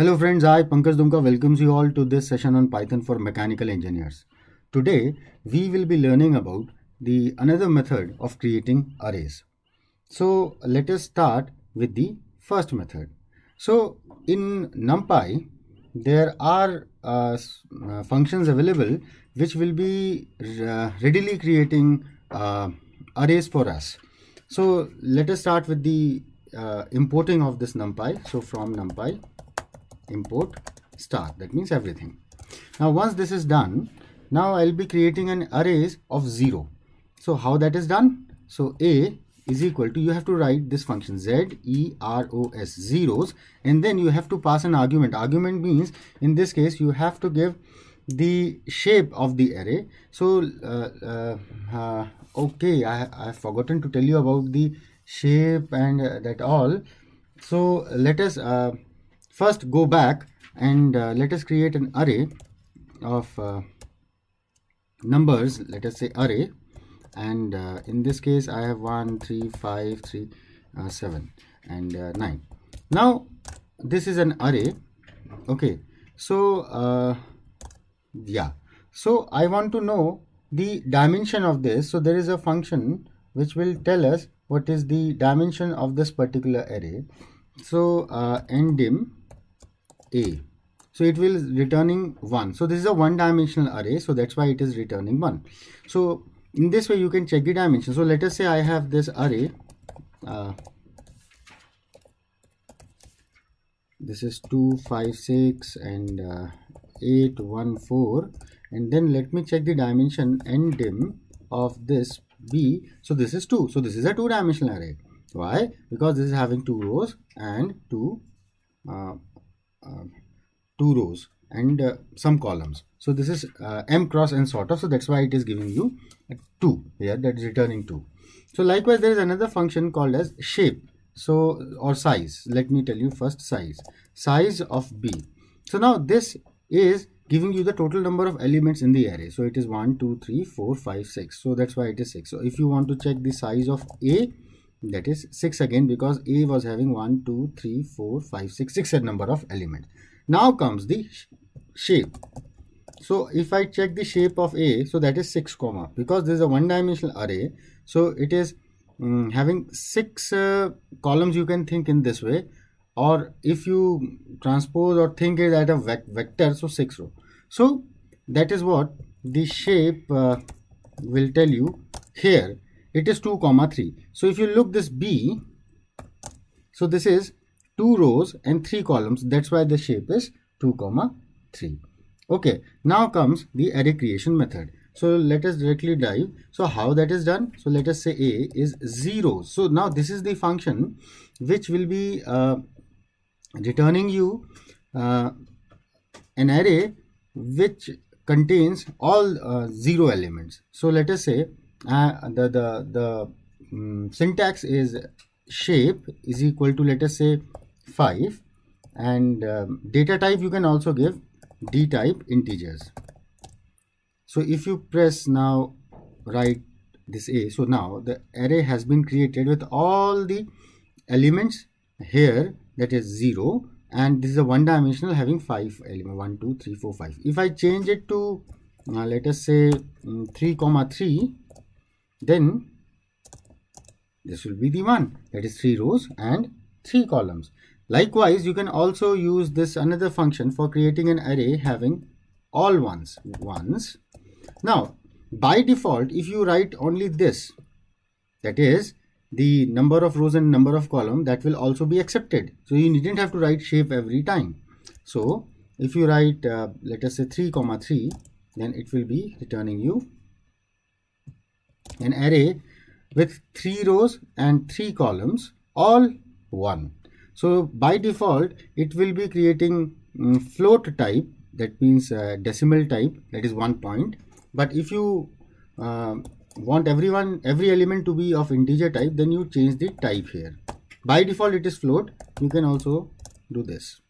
Hello friends, I Pankaj Dumka welcomes you all to this session on Python for mechanical engineers. Today we will be learning about the another method of creating arrays. So let us start with the first method. So in NumPy there are uh, uh functions available which will be uh, readily creating uh, arrays for us. So let us start with the uh, importing of this NumPy. So from NumPy import star that means everything now once this is done now I'll be creating an arrays of 0 so how that is done so a is equal to you have to write this function z e r o s zeros and then you have to pass an argument argument means in this case you have to give the shape of the array so uh, uh, uh okay I, I've forgotten to tell you about the shape and uh, that all so let us uh, first go back and uh, let us create an array of uh, numbers let us say array and uh, in this case i have 1 3 5 3 uh, 7 and uh, 9 now this is an array okay so uh, yeah so i want to know the dimension of this so there is a function which will tell us what is the dimension of this particular array so uh, ndim a so it will returning 1 so this is a one dimensional array so that's why it is returning 1 so in this way you can check the dimension so let us say i have this array uh, this is 2 5 6 and uh, 8 1 4 and then let me check the dimension and dim of this b so this is 2 so this is a two dimensional array why because this is having two rows and two uh, um, two rows and uh, some columns so this is uh, m cross n sort of so that's why it is giving you 2 here that is returning 2 so likewise there is another function called as shape so or size let me tell you first size size of b so now this is giving you the total number of elements in the array so it is 1 2 3 4 5 6 so that's why it is 6 so if you want to check the size of a that is 6 again because A was having 1, 2, 3, 4, 5, 6, 6 number of elements. Now comes the shape. So if I check the shape of A, so that is 6 comma because this is a one dimensional array. So it is um, having 6 uh, columns you can think in this way or if you transpose or think it at a vector, so 6 row. So that is what the shape uh, will tell you here it is 2 comma 3 so if you look this b so this is two rows and three columns that's why the shape is 2 comma 3 okay now comes the array creation method so let us directly dive so how that is done so let us say a is 0 so now this is the function which will be uh, returning you uh, an array which contains all uh, zero elements so let us say uh, the the the um, syntax is shape is equal to let us say 5 and um, data type you can also give d type integers so if you press now write this a so now the array has been created with all the elements here that is 0 and this is a one dimensional having 5 element 1 2 3 4 5 if i change it to uh, let us say um, 3 comma 3 then this will be the one that is three rows and three columns likewise you can also use this another function for creating an array having all ones ones now by default if you write only this that is the number of rows and number of column that will also be accepted so you didn't have to write shape every time so if you write uh, let us say 3 comma 3 then it will be returning you an array with three rows and three columns all one so by default it will be creating um, float type that means uh, decimal type that is one point but if you uh, want everyone every element to be of integer type then you change the type here by default it is float you can also do this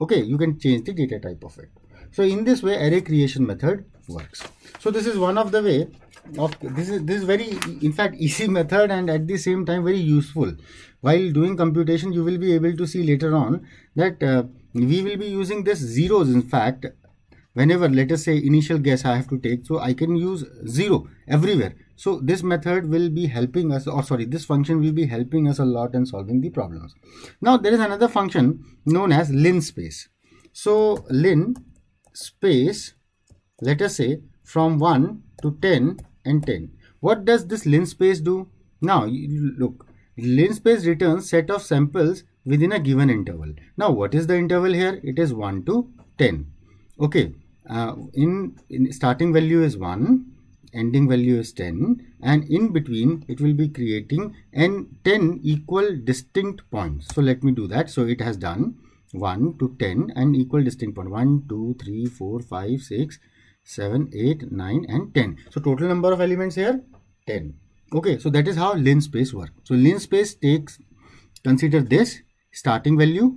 okay you can change the data type of it so in this way array creation method works so this is one of the way of this is this is very in fact easy method and at the same time very useful while doing computation you will be able to see later on that uh, we will be using this zeros in fact whenever let us say initial guess i have to take so i can use zero everywhere so this method will be helping us or sorry this function will be helping us a lot in solving the problems now there is another function known as lin space so lin space let us say from 1 to 10 and 10. What does this linspace do? Now look, linspace returns set of samples within a given interval. Now what is the interval here? It is 1 to 10. Okay, uh, in, in starting value is 1, ending value is 10 and in between it will be creating n 10 equal distinct points. So let me do that. So it has done 1 to 10 and equal distinct point 1, 2, 3, 4, 5, 6, 7, 8, 9 and 10. So total number of elements here 10. Okay, so that is how lin space works. So lin space takes, consider this starting value,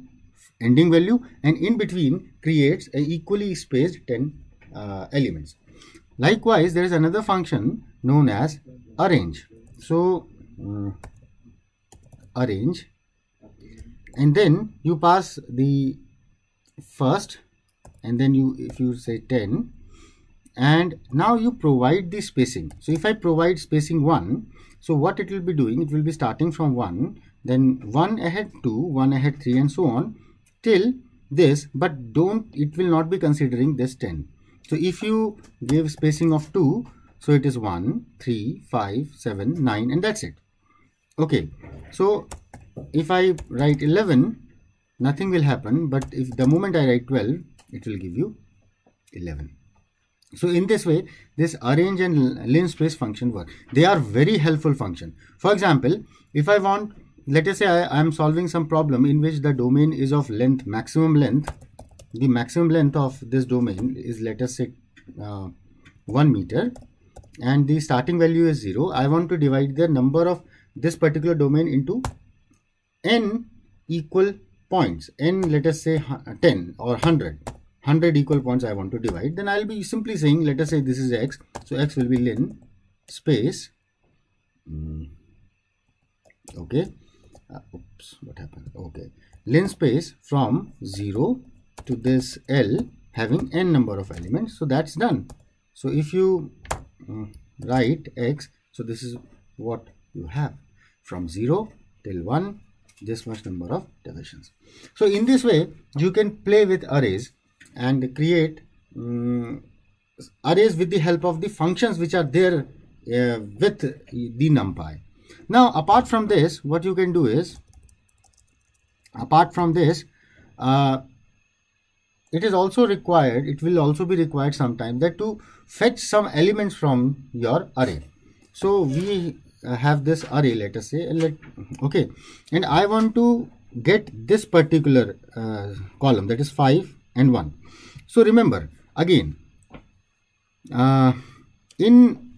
ending value and in between creates an equally spaced 10 uh, elements. Likewise, there is another function known as arrange. So mm, arrange and then you pass the first and then you if you say 10 and now you provide the spacing so if i provide spacing 1 so what it will be doing it will be starting from 1 then 1 ahead 2 1 ahead 3 and so on till this but don't it will not be considering this 10 so if you give spacing of 2 so it is 1 3 5 7 9 and that's it okay so if i write 11 nothing will happen but if the moment i write 12 it will give you 11 so in this way, this arrange and linspace function work. They are very helpful function. For example, if I want, let us say I am solving some problem in which the domain is of length, maximum length. The maximum length of this domain is let us say uh, 1 meter and the starting value is 0. I want to divide the number of this particular domain into n equal points. n let us say 10 or 100 100 equal points I want to divide, then I'll be simply saying, let us say this is x. So x will be in space. Mm, okay. Uh, oops, what happened? Okay. Lin space from 0 to this L having n number of elements. So that's done. So if you mm, write x, so this is what you have from 0 till 1 this much number of divisions. So in this way you can play with arrays and create um, arrays with the help of the functions which are there uh, with the numpy now apart from this what you can do is apart from this uh, it is also required it will also be required sometime that to fetch some elements from your array so we have this array let us say let okay and i want to get this particular uh, column that is 5 and 1 so remember again uh, in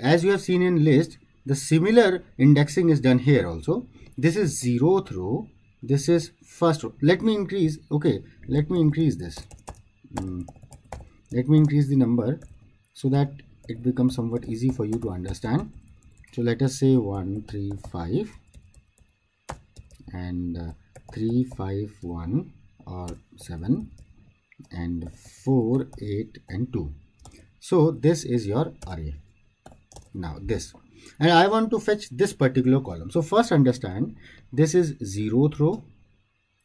as you have seen in list the similar indexing is done here also this is zeroth row this is first row let me increase okay let me increase this mm. let me increase the number so that it becomes somewhat easy for you to understand so let us say 135 and uh, 351 or 7 and 4 8 and 2 so this is your array now this and i want to fetch this particular column so first understand this is zeroth row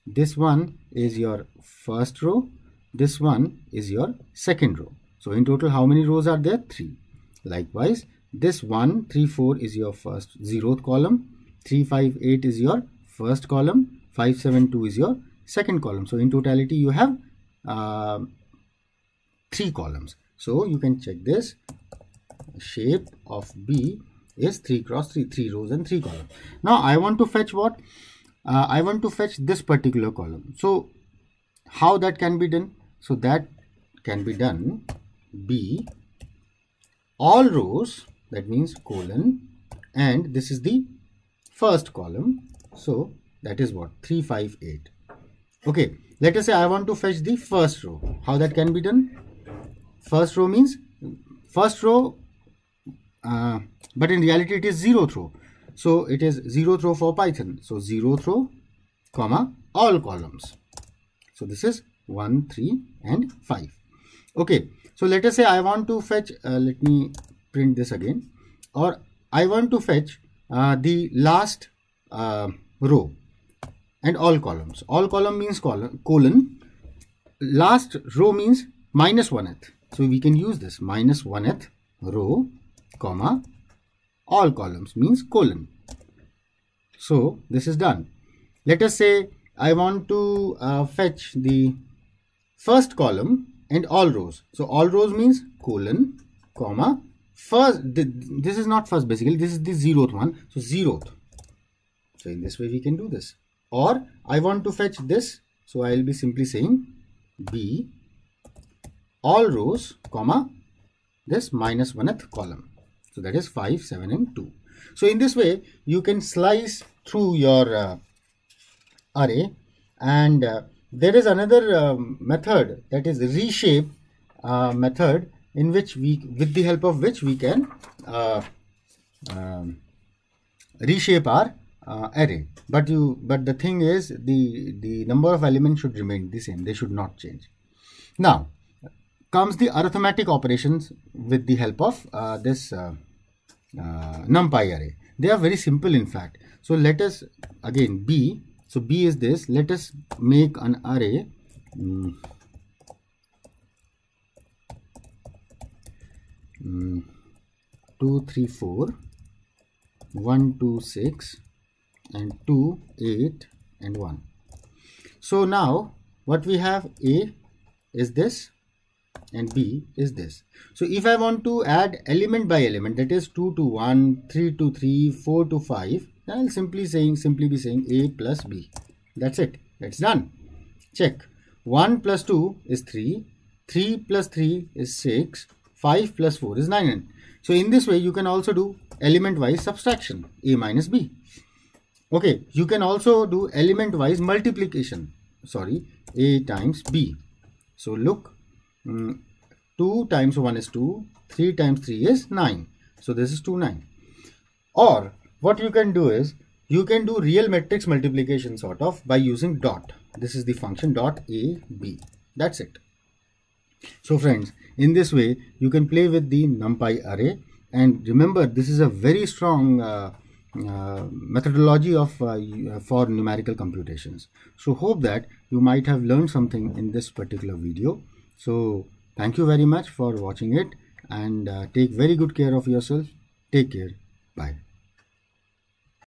this one is your first row this one is your second row so in total how many rows are there three likewise this 1 3 4 is your first zeroth column Three, five, eight is your first column Five, seven, two is your second column so in totality you have um, three columns so you can check this shape of b is 3 cross 3 3 rows and 3 columns now i want to fetch what uh, i want to fetch this particular column so how that can be done so that can be done b all rows that means colon and this is the first column so that is what 358 okay let us say i want to fetch the first row how that can be done first row means first row uh, but in reality it is zero row so it is zero row for python so zero row comma all columns so this is 1 3 and 5 okay so let us say i want to fetch uh, let me print this again or i want to fetch uh, the last uh, row and all columns. All column means colon, colon. Last row means minus one-eth. So we can use this minus one-eth row, comma, all columns means colon. So this is done. Let us say I want to uh, fetch the first column and all rows. So all rows means colon, comma, first, this is not first basically, this is the zeroth one. So zeroth. So in this way we can do this or I want to fetch this. So I will be simply saying B all rows comma this minus oneth column. So that is 5, 7 and 2. So in this way you can slice through your uh, array and uh, there is another um, method that is reshape uh, method in which we with the help of which we can uh, um, reshape our uh, array but you but the thing is the the number of elements should remain the same they should not change now comes the arithmetic operations with the help of uh, this uh, uh numpy array they are very simple in fact so let us again b so b is this let us make an array mm, mm, 2 3 4 1 2 6 and 2, 8 and 1. So now what we have A is this and B is this. So if I want to add element by element that is 2 to 1, 3 to 3, 4 to 5 then I'll simply saying simply be saying A plus B. That's it. That's done. Check. 1 plus 2 is 3, 3 plus 3 is 6, 5 plus 4 is 9. So in this way you can also do element wise subtraction A minus B. Okay, you can also do element wise multiplication. Sorry, A times B. So look, um, 2 times 1 is 2, 3 times 3 is 9. So this is 2, 9. Or what you can do is, you can do real matrix multiplication sort of by using dot. This is the function dot A, B. That's it. So friends, in this way, you can play with the NumPy array. And remember, this is a very strong uh, uh, methodology of uh, for numerical computations so hope that you might have learned something in this particular video so thank you very much for watching it and uh, take very good care of yourself take care bye